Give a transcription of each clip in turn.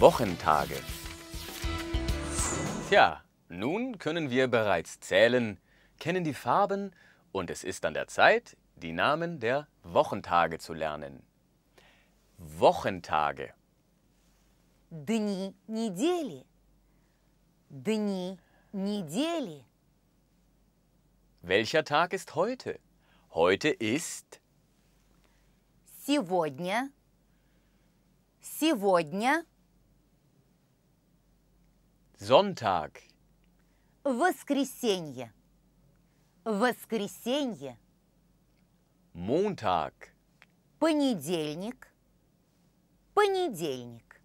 Wochentage. Tja, nun können wir bereits zählen, kennen die Farben und es ist an der Zeit, die Namen der Wochentage zu lernen. Wochentage. Dni, недели. Dni, недели. Welcher Tag ist heute? Heute ist Сегодня. Сегодня. Sonntag. Воскресенье. Воскресенье. Montag. Понедельник. Понедельник.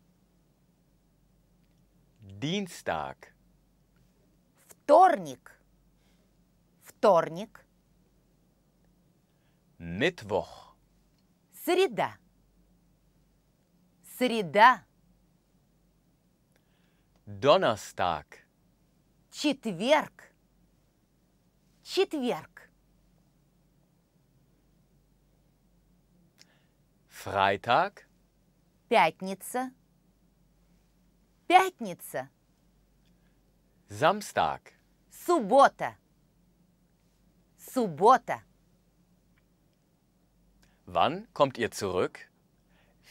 Dienstag. Вторник. Вторник. Mittwoch. Среда. Среда. Donnerstag. Четверг. Четверг. Freitag. Пятница. Пятница. Samstag. Суббота. Суббота. Wann kommt ihr zurück?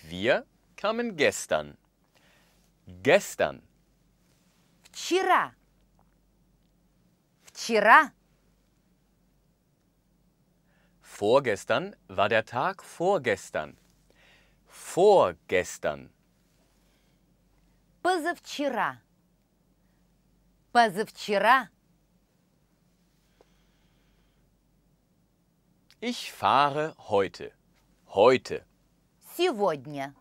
Wir kamen gestern. Gestern вчера. Вчера. Vorgestern war der Tag vorgestern. Vorgestern. Позавчера. Позавчера. Ich fahre heute. Heute. Сегодня.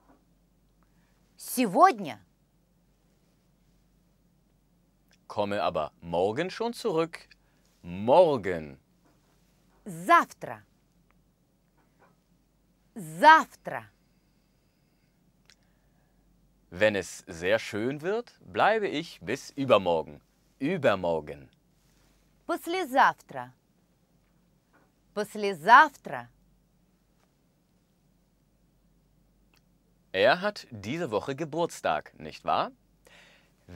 Сегодня komme aber morgen schon zurück. Morgen. Завтра. Завтра. Wenn es sehr schön wird, bleibe ich bis übermorgen. Übermorgen. Послезавтра. Послезавтра. Er hat diese Woche Geburtstag, nicht wahr?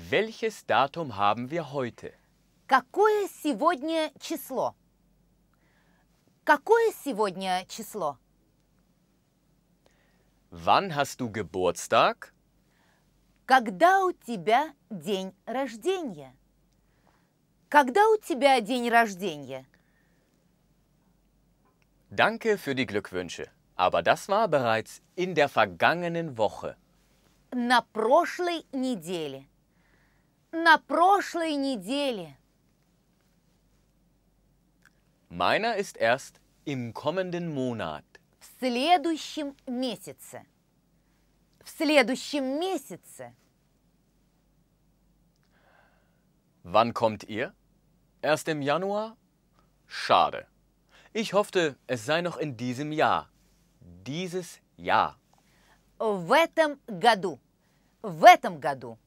Welches Datum haben wir heute? Какое сегодня число? Какое сегодня число? Wann hast du Geburtstag? Когда у тебя день рождения? Когда у тебя день рождения? Danke für die Glückwünsche. Aber das war bereits in der vergangenen Woche. На прошлой неделе. на прошлой неделе. Meiner ist erst im kommenden Monat. В следующем месяце. В следующем месяце. Wann kommt ihr? Erst im Januar? Schade. Ich hoffte, es sei noch in diesem Jahr. Dieses Jahr. В этом году. В этом году.